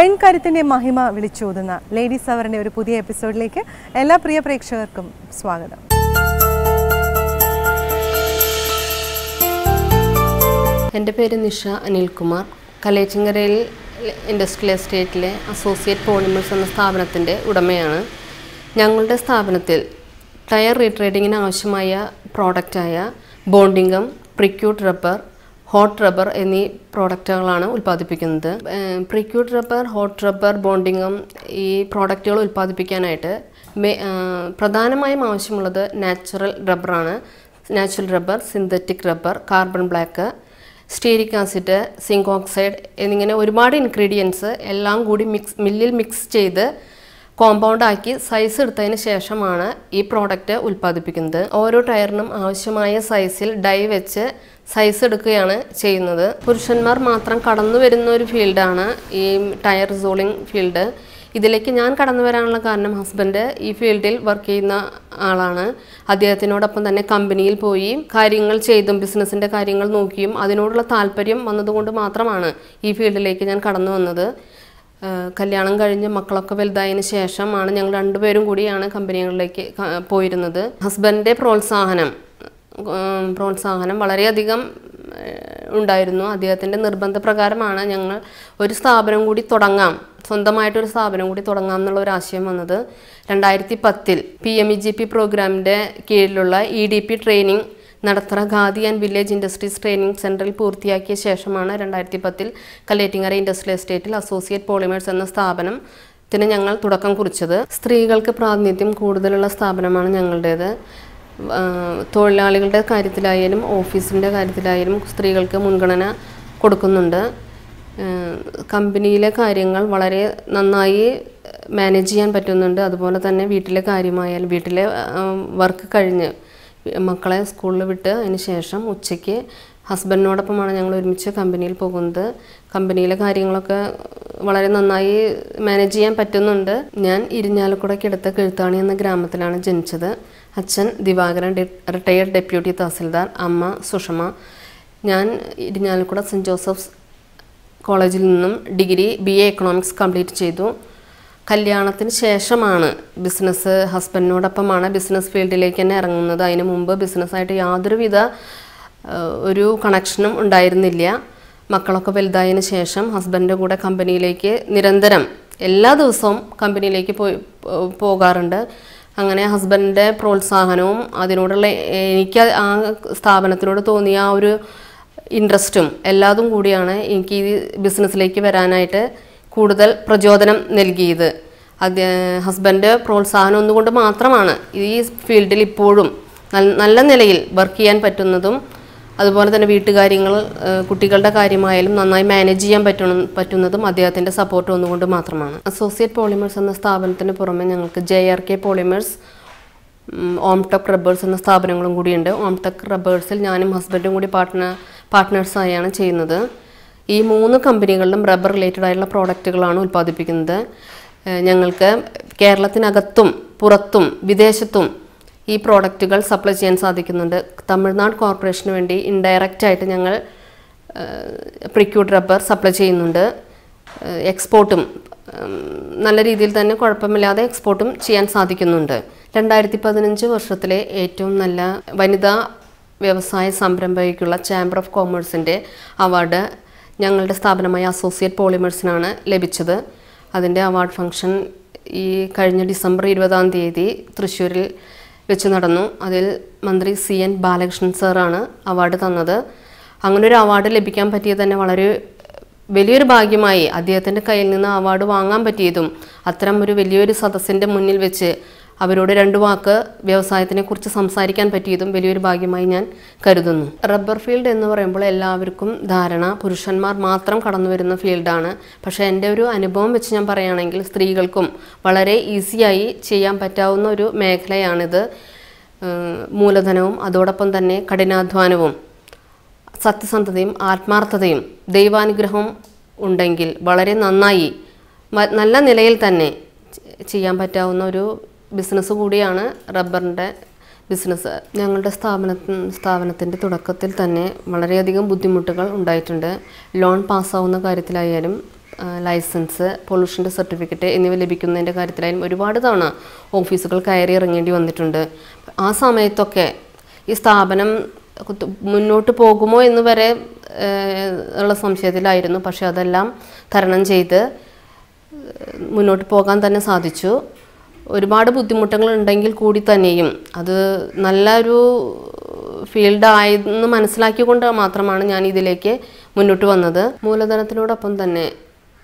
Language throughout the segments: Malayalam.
പെൺകരുത്തിൻ്റെ മഹിമ വിളിച്ചോതുന്ന ലേഡീസ് അവറിൻ്റെ ഒരു പുതിയ എപ്പിസോഡിലേക്ക് എല്ലാ പ്രിയ പ്രേക്ഷകർക്കും സ്വാഗതം എൻ്റെ പേര് നിഷ അനിൽകുമാർ കലേച്ചിങ്ങരയിൽ ഇൻഡസ്ട്രിയൽ എസ്റ്റേറ്റിലെ അസോസിയേറ്റ് പോളിമേഴ്സ് എന്ന സ്ഥാപനത്തിൻ്റെ ഉടമയാണ് ഞങ്ങളുടെ സ്ഥാപനത്തിൽ ടയർ റീട്രേഡിങ്ങിന് ആവശ്യമായ പ്രോഡക്റ്റായ ബോണ്ടിങ്കം പ്രിക്യൂട്ട് റബ്ബർ ഹോട്ട് റബ്ബർ എന്നീ പ്രോഡക്റ്റുകളാണ് ഉൽപ്പാദിപ്പിക്കുന്നത് പ്രിക്യൂട്ട് റബ്ബർ ഹോട്ട് റബ്ബർ ബോണ്ടിങ്ങും ഈ പ്രോഡക്റ്റുകൾ ഉൽപ്പാദിപ്പിക്കാനായിട്ട് പ്രധാനമായും ആവശ്യമുള്ളത് നാച്ചുറൽ റബ്ബറാണ് natural rubber synthetic rubber carbon black stearic acid zinc oxide എന്നിങ്ങനെ ഒരുപാട് ഇൻഗ്രീഡിയൻസ് എല്ലാം കൂടി മിക്സ് മില്ലിൽ മിക്സ് ചെയ്ത് കോമ്പൗണ്ടാക്കി സൈസ് എടുത്തതിന് ശേഷമാണ് ഈ പ്രോഡക്റ്റ് ഉൽപ്പാദിപ്പിക്കുന്നത് ഓരോ ടയറിനും ആവശ്യമായ സൈസിൽ ഡൈ വെച്ച് സൈസ് എടുക്കുകയാണ് ചെയ്യുന്നത് പുരുഷന്മാർ മാത്രം കടന്നു വരുന്ന ഒരു ഫീൽഡാണ് ഈ ടയർ സോളിംഗ് ഫീൽഡ് ഇതിലേക്ക് ഞാൻ കടന്നു വരാനുള്ള കാരണം ഹസ്ബൻഡ് ഈ ഫീൽഡിൽ വർക്ക് ചെയ്യുന്ന ആളാണ് അദ്ദേഹത്തിനോടൊപ്പം തന്നെ കമ്പനിയിൽ പോയി കാര്യങ്ങൾ ചെയ്തും ബിസിനസ്സിൻ്റെ കാര്യങ്ങൾ നോക്കിയും അതിനോടുള്ള താല്പര്യം വന്നതുകൊണ്ട് മാത്രമാണ് ഈ ഫീൽഡിലേക്ക് ഞാൻ കടന്നു വന്നത് കല്യാണം കഴിഞ്ഞ് മക്കളൊക്കെ വലുതായതിനു ശേഷമാണ് ഞങ്ങൾ രണ്ടുപേരും കൂടിയാണ് കമ്പനികളിലേക്ക് പോയിരുന്നത് ഹസ്ബൻഡിൻ്റെ പ്രോത്സാഹനം പ്രോത്സാഹനം വളരെയധികം ഉണ്ടായിരുന്നു അദ്ദേഹത്തിൻ്റെ നിർബന്ധപ്രകാരമാണ് ഞങ്ങൾ ഒരു സ്ഥാപനം കൂടി തുടങ്ങാം സ്വന്തമായിട്ടൊരു സ്ഥാപനം കൂടി തുടങ്ങാം എന്നുള്ള ഒരു ആശയം വന്നത് രണ്ടായിരത്തി പത്തിൽ P M E G P പ്രോഗ്രാമിൻ്റെ കീഴിലുള്ള ഇ ഡി പി ട്രെയിനിങ് നടത്തറ Khadi and village industries training സെൻറ്ററിൽ പൂർത്തിയാക്കിയ ശേഷമാണ് രണ്ടായിരത്തി പത്തിൽ കല്ലേറ്റിങ്ങര ഇൻഡസ്ട്രിയൽ എസ്റ്റേറ്റിൽ അസോസിയേറ്റ് പോളിമേഴ്സ് എന്ന സ്ഥാപനം ത്തിന് ഞങ്ങൾ തുടക്കം കുറിച്ചത് സ്ത്രീകൾക്ക് പ്രാതിനിധ്യം കൂടുതലുള്ള സ്ഥാപനമാണ് ഞങ്ങളുടേത് തൊഴിലാളികളുടെ കാര്യത്തിലായാലും ഓഫീസിൻ്റെ കാര്യത്തിലായാലും സ്ത്രീകൾക്ക് മുൻഗണന കൊടുക്കുന്നുണ്ട് കമ്പനിയിലെ കാര്യങ്ങൾ വളരെ നന്നായി മാനേജ് ചെയ്യാൻ പറ്റുന്നുണ്ട് അതുപോലെ തന്നെ വീട്ടിലെ കാര്യമായാലും വീട്ടിലെ വർക്ക് കഴിഞ്ഞ് മക്കളെ സ്കൂളിൽ വിട്ട് അതിന് ശേഷം ഉച്ചയ്ക്ക് ഹസ്ബൻഡിനോടൊപ്പമാണ് ഞങ്ങൾ ഒരുമിച്ച് കമ്പനിയിൽ പോകുന്നത് കമ്പനിയിലെ കാര്യങ്ങളൊക്കെ വളരെ നന്നായി മാനേജ് ചെയ്യാൻ പറ്റുന്നുണ്ട് ഞാൻ ഇരിഞ്ഞാലക്കുടയ്ക്ക് അടുത്ത കെഴുത്താണി എന്ന ഗ്രാമത്തിലാണ് ജനിച്ചത് അച്ഛൻ ദിവാകരൻ റിട്ടയേർഡ് ഡെപ്യൂട്ടി തഹസിൽദാർ അമ്മ സുഷമ ഞാൻ ഇരിഞ്ഞാലക്കുട സെൻറ്റ് ജോസഫ്സ് കോളേജിൽ നിന്നും degree B A economics complete ചെയ്തു കല്യാണത്തിന് ശേഷമാണ് ബിസിനസ് ഹസ്ബൻഡിനോടൊപ്പമാണ് ബിസിനസ് ഫീൽഡിലേക്ക് തന്നെ ഇറങ്ങുന്നത് അതിന് മുമ്പ് ബിസിനസ്സായിട്ട് യാതൊരുവിധ ഒരു കണക്ഷനും ഉണ്ടായിരുന്നില്ല മക്കളൊക്കെ വലുതായതിന് ശേഷം ഹസ്ബൻഡ് കൂടെ കമ്പനിയിലേക്ക് നിരന്തരം എല്ലാ ദിവസവും കമ്പനിയിലേക്ക് പോയി പോകാറുണ്ട് അങ്ങനെ ഹസ്ബൻഡിൻ്റെ പ്രോത്സാഹനവും അതിനോടുള്ള എനിക്ക് ആ സ്ഥാപനത്തിനോട് തോന്നിയ ആ ഒരു ഇൻട്രസ്റ്റും എല്ലാതും കൂടിയാണ് എനിക്ക് ഈ ബിസിനസ്സിലേക്ക് വരാനായിട്ട് കൂടുതൽ പ്രചോദനം നൽകിയത് ഹസ്ബൻഡ് പ്രോത്സാഹനം ഒന്നുകൊണ്ട് മാത്രമാണ് ഈ ഫീൽഡിൽ ഇപ്പോഴും നല്ല നിലയിൽ വർക്ക് ചെയ്യാൻ പറ്റുന്നതും അതുപോലെ തന്നെ വീട്ടുകാര്യങ്ങൾ കുട്ടികളുടെ കാര്യമായാലും നന്നായി മാനേജ് ചെയ്യാൻ പറ്റണ പറ്റുന്നതും അദ്ദേഹത്തിൻ്റെ സപ്പോർട്ട് ഒന്നുകൊണ്ട് മാത്രമാണ് അസോസിയേറ്റ് പോളിമേഴ്സ് എന്ന സ്ഥാപനത്തിന് പുറമെ ഞങ്ങൾക്ക് J R K polymers Omtech rubbers എന്ന സ്ഥാപനങ്ങളും കൂടിയുണ്ട് ഓംടെക് റബ്ബേഴ്സിൽ ഞാനും ഹസ്ബൻഡും കൂടി പാർട്ട്ണർ പാർട്ട്നേഴ്സായാണ് ചെയ്യുന്നത് ഈ മൂന്ന് കമ്പനികളിലും റബ്ബർ റിലേറ്റഡ് ആയിട്ടുള്ള പ്രോഡക്റ്റുകളാണ് ഉൽപ്പാദിപ്പിക്കുന്നത് ഞങ്ങൾക്ക് കേരളത്തിനകത്തും പുറത്തും വിദേശത്തും ഈ പ്രോഡക്റ്റുകൾ സപ്ലൈ ചെയ്യാൻ സാധിക്കുന്നുണ്ട് തമിഴ്നാട് കോർപ്പറേഷന് വേണ്ടി ഇൻഡയറക്റ്റ് ആയിട്ട് ഞങ്ങൾ പ്രിക്യൂട്ട് റബ്ബർ സപ്ലൈ ചെയ്യുന്നുണ്ട് എക്സ്പോർട്ടും നല്ല രീതിയിൽ തന്നെ കുഴപ്പമില്ലാതെ എക്സ്പോർട്ടും ചെയ്യാൻ സാധിക്കുന്നുണ്ട് രണ്ടായിരത്തി പതിനഞ്ച് വർഷത്തിലെ ഏറ്റവും നല്ല വനിതാ വ്യവസായ സംരംഭയ്ക്കുള്ള ചാമ്പർ ഓഫ് കോമേഴ്സിൻ്റെ അവാർഡ് ഞങ്ങളുടെ സ്ഥാപനമായ അസോസിയേറ്റ് പോളിമേഴ്സിനാണ് ലഭിച്ചത് അതിൻ്റെ അവാർഡ് ഫംഗ്ഷൻ ഈ കഴിഞ്ഞ ഡിസംബർ ഇരുപതാം തീയതി തൃശ്ശൂരിൽ വെച്ച് നടന്നു അതിൽ മന്ത്രി സി എൻ ബാലകൃഷ്ണൻ സാറാണ് അവാർഡ് തന്നത് അങ്ങനെ ഒരു അവാർഡ് ലഭിക്കാൻ പറ്റിയത് തന്നെ വളരെ വലിയൊരു ഭാഗ്യമായി അദ്ദേഹത്തിൻ്റെ കയ്യിൽ നിന്ന് അവാർഡ് വാങ്ങാൻ പറ്റിയതും അത്തരം ഒരു വലിയൊരു സദസ്സിൻ്റെ മുന്നിൽ വെച്ച് അവരോട് രണ്ട് വാക്ക് കുറിച്ച് സംസാരിക്കാൻ പറ്റിയതും വലിയൊരു ഭാഗ്യമായി ഞാൻ കരുതുന്നു റബ്ബർ ഫീൽഡ് എന്ന് പറയുമ്പോൾ എല്ലാവർക്കും ധാരണ പുരുഷന്മാർ മാത്രം കടന്നു വരുന്ന ഫീൽഡാണ് പക്ഷേ എൻ്റെ ഒരു അനുഭവം വെച്ച് ഞാൻ പറയുകയാണെങ്കിൽ സ്ത്രീകൾക്കും വളരെ ഈസിയായി ചെയ്യാൻ പറ്റാവുന്ന ഒരു മേഖലയാണിത് മൂലധനവും അതോടൊപ്പം തന്നെ കഠിനാധ്വാനവും സത്യസന്ധതയും ആത്മാർത്ഥതയും ദൈവാനുഗ്രഹവും ഉണ്ടെങ്കിൽ വളരെ നന്നായി നല്ല നിലയിൽ തന്നെ ചെയ്യാൻ പറ്റാവുന്ന ഒരു ബിസിനസ് കൂടിയാണ് റബ്ബറിൻ്റെ ബിസിനസ് ഞങ്ങളുടെ സ്ഥാപന സ്ഥാപനത്തിൻ്റെ തുടക്കത്തിൽ തന്നെ വളരെയധികം ബുദ്ധിമുട്ടുകൾ ഉണ്ടായിട്ടുണ്ട് ലോൺ പാസ്സാവുന്ന കാര്യത്തിലായാലും ലൈസൻസ് പൊല്യൂഷൻ്റെ സർട്ടിഫിക്കറ്റ് എന്നിവ ലഭിക്കുന്നതിൻ്റെ കാര്യത്തിലായാലും ഒരുപാട് തവണ ഓഫീസുകൾ കയറി ഇറങ്ങേണ്ടി വന്നിട്ടുണ്ട് ആ സമയത്തൊക്കെ ഈ സ്ഥാപനം മുന്നോട്ട് പോകുമോ എന്ന് വരെ ഉള്ള സംശയത്തിലായിരുന്നു പക്ഷേ അതെല്ലാം തരണം ചെയ്ത് മുന്നോട്ട് പോകാൻ തന്നെ സാധിച്ചു ഒരുപാട് ബുദ്ധിമുട്ടുകൾ ഉണ്ടെങ്കിൽ കൂടി തന്നെയും അത് നല്ലൊരു ഫീൽഡായെന്ന് മനസ്സിലാക്കിക്കൊണ്ട് മാത്രമാണ് ഞാൻ ഇതിലേക്ക് മുന്നോട്ട് വന്നത് മൂലധനത്തിനോടൊപ്പം തന്നെ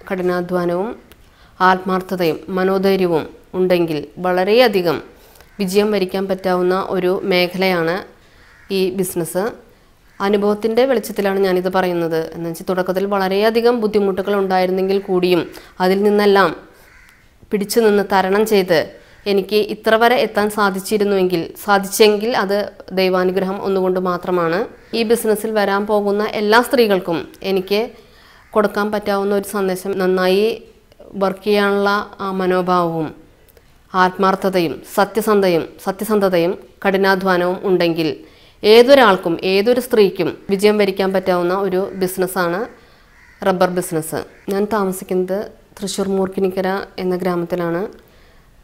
കഠിനാധ്വാനവും ആത്മാർത്ഥതയും മനോധൈര്യവും ഉണ്ടെങ്കിൽ വളരെയധികം വിജയം വരിക്കാൻ പറ്റാവുന്ന ഒരു മേഖലയാണ് ഈ ബിസിനസ് അനുഭവത്തിൻ്റെ വെളിച്ചത്തിലാണ് ഞാനിത് പറയുന്നത് എന്നുവെച്ചാൽ വെച്ചാൽ തുടക്കത്തിൽ വളരെയധികം ബുദ്ധിമുട്ടുകൾ ഉണ്ടായിരുന്നെങ്കിൽ കൂടിയും അതിൽ നിന്നെല്ലാം പിടിച്ചു നിന്ന് തരണം ചെയ്ത് എനിക്ക് ഇത്ര വരെ എത്താൻ സാധിച്ചിരുന്നുവെങ്കിൽ സാധിച്ചെങ്കിൽ അത് ദൈവാനുഗ്രഹം ഒന്നുകൊണ്ട് മാത്രമാണ് ഈ ബിസിനസ്സിൽ വരാൻ പോകുന്ന എല്ലാ സ്ത്രീകൾക്കും എനിക്ക് കൊടുക്കാൻ പറ്റാവുന്ന ഒരു സന്ദേശം നന്നായി വർക്ക് ചെയ്യാനുള്ള മനോഭാവവും ആത്മാർത്ഥതയും സത്യസന്ധയും സത്യസന്ധതയും കഠിനാധ്വാനവും ഉണ്ടെങ്കിൽ ഏതൊരാൾക്കും ഏതൊരു സ്ത്രീക്കും വിജയം വരിക്കാൻ പറ്റാവുന്ന ഒരു ബിസിനസ്സാണ് റബ്ബർ ബിസിനസ് ഞാൻ താമസിക്കുന്നത് തൃശ്ശൂർ മൂർക്കിനിക്കര എന്ന ഗ്രാമത്തിലാണ്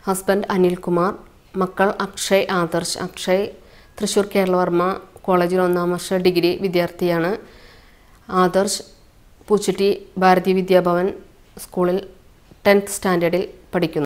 ഹസ്ബൻഡ് അനിൽകുമാർ മക്കൾ അക്ഷയ് ആദർശ് അക്ഷയ് തൃശ്ശൂർ കേരളവർമ്മ കോളേജിൽ ഒന്നാം വർഷ ഡിഗ്രി വിദ്യാർത്ഥിയാണ് ആദർശ് പൂച്ചുറ്റി ഭാരതീയ വിദ്യാഭവൻ സ്കൂളിൽ ടെൻത്ത് സ്റ്റാൻഡേർഡിൽ പഠിക്കുന്നു